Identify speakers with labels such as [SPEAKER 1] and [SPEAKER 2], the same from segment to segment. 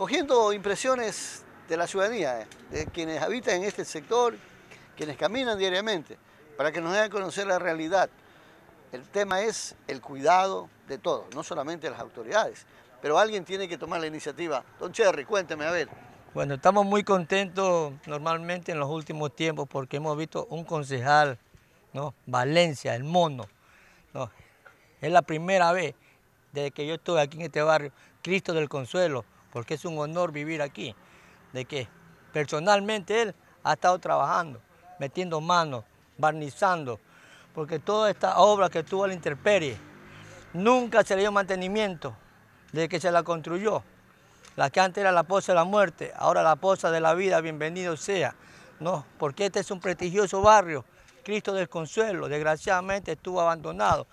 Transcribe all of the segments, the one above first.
[SPEAKER 1] cogiendo impresiones de la ciudadanía, eh, de quienes habitan en este sector, quienes caminan diariamente, para que nos den conocer la realidad. El tema es el cuidado de todos, no solamente las autoridades, pero alguien tiene que tomar la iniciativa. Don Cherry, cuénteme, a ver.
[SPEAKER 2] Bueno, estamos muy contentos normalmente en los últimos tiempos porque hemos visto un concejal, ¿no? Valencia, el mono, ¿no? Es la primera vez desde que yo estuve aquí en este barrio, Cristo del Consuelo, porque es un honor vivir aquí, de que personalmente él ha estado trabajando, metiendo manos, barnizando, porque toda esta obra que tuvo la Interperie nunca se le dio mantenimiento desde que se la construyó. La que antes era la posa de la muerte, ahora la posa de la vida, bienvenido sea. No, porque este es un prestigioso barrio, Cristo del Consuelo, desgraciadamente estuvo abandonado.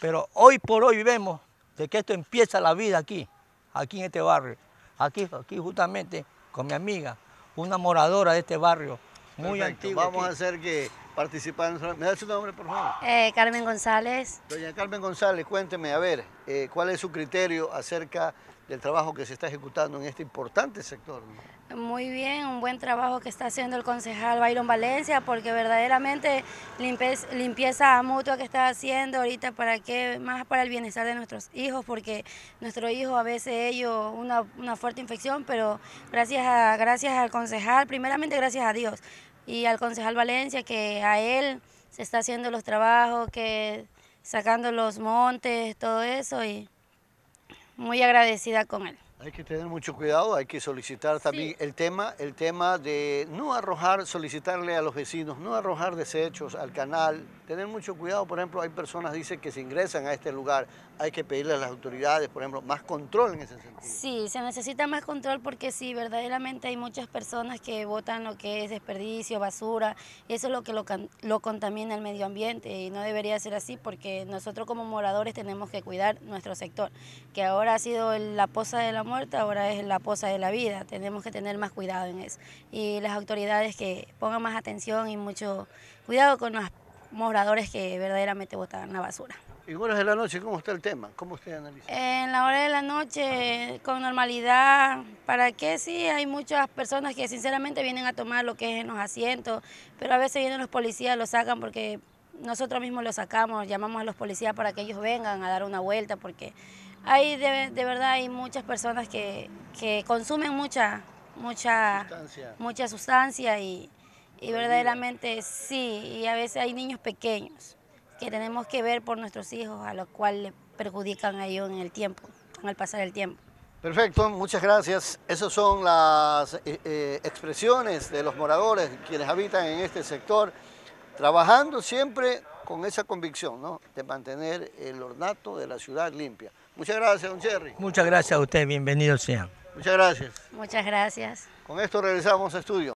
[SPEAKER 2] Pero hoy por hoy vemos de que esto empieza la vida aquí, aquí en este barrio aquí, aquí justamente con mi amiga, una moradora de este barrio muy
[SPEAKER 3] antiguo. Vamos a
[SPEAKER 1] hacer que participando. ¿Me da su nombre, por favor?
[SPEAKER 3] Eh, Carmen González. Doña
[SPEAKER 1] Carmen González, cuénteme, a ver, eh, ¿cuál es su criterio acerca del trabajo que se está ejecutando en este importante sector?
[SPEAKER 3] Muy bien, un buen trabajo que está haciendo el concejal Byron Valencia, porque verdaderamente limpieza, mutua que está haciendo ahorita, ¿para qué? Más para el bienestar de nuestros hijos, porque nuestro hijo a veces ellos, una, una fuerte infección, pero gracias, a, gracias al concejal, primeramente gracias a Dios, y al concejal Valencia que a él se está haciendo los trabajos, que sacando los montes, todo eso y muy agradecida con él.
[SPEAKER 1] Hay que tener mucho cuidado, hay que solicitar también el tema, el tema de no arrojar, solicitarle a los vecinos, no arrojar desechos al canal, tener mucho cuidado, por ejemplo, hay personas dicen que se ingresan a este lugar, hay que pedirle a las autoridades, por ejemplo, más control en ese sentido.
[SPEAKER 3] Sí, se necesita más control porque sí, verdaderamente hay muchas personas que votan lo que es desperdicio, basura, eso es lo que lo, lo contamina el medio ambiente y no debería ser así porque nosotros como moradores tenemos que cuidar nuestro sector, que ahora ha sido la posa de la muerta ahora es la posa de la vida. Tenemos que tener más cuidado en eso. Y las autoridades que pongan más atención y mucho cuidado con los moradores que verdaderamente botan la basura.
[SPEAKER 1] ¿Y horas de la noche cómo está el tema? ¿Cómo usted analiza?
[SPEAKER 3] En la hora de la noche, con normalidad, ¿para qué? Sí, hay muchas personas que sinceramente vienen a tomar lo que es en los asientos, pero a veces vienen los policías, lo sacan porque nosotros mismos lo sacamos, llamamos a los policías para que ellos vengan a dar una vuelta porque hay de, de verdad hay muchas personas que, consumen mucha, mucha sustancia, mucha sustancia y, verdaderamente sí, y a veces hay niños pequeños que tenemos que ver por nuestros hijos, a los cuales le perjudican a ellos en el tiempo, con el pasar del tiempo.
[SPEAKER 1] Perfecto, muchas gracias. Esas son las eh, eh, expresiones de los moradores quienes habitan en este sector, trabajando siempre con esa convicción, De mantener el ornato de la ciudad limpia. Muchas gracias, don Jerry.
[SPEAKER 2] Muchas gracias a usted, bienvenido sea.
[SPEAKER 1] Muchas gracias. Muchas gracias. Con esto regresamos a estudio.